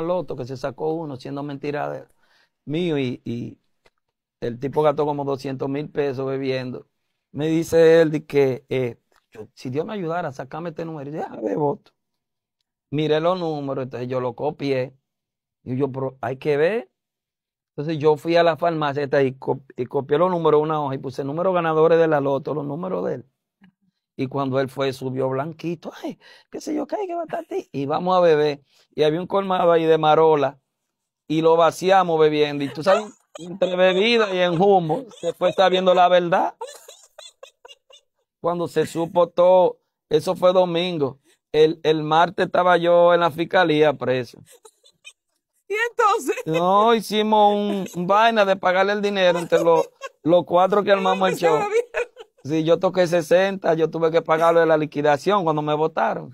loto que se sacó uno siendo mentira mío y, y, el tipo gastó como 200 mil pesos bebiendo. Me dice él que eh, si Dios me ayudara, sacame este número. Ya, de voto. Miré los números, entonces yo lo copié. Y yo, pero hay que ver. Entonces yo fui a la farmacia y, copié los números de una hoja y puse números ganadores de la loto, los números de él. Y cuando él fue, subió blanquito, ay, qué sé yo, qué, que ti. Y vamos a beber. Y había un colmado ahí de marola. Y lo vaciamos bebiendo. Y tú sabes, entre bebida y en humo, se fue viendo la verdad. Cuando se supo todo, eso fue domingo. El, martes estaba yo en la fiscalía preso. ¿Y entonces? No, hicimos un, vaina de pagarle el dinero entre los, cuatro que armamos el show. Si yo toqué 60, yo tuve que pagarlo de la liquidación cuando me votaron.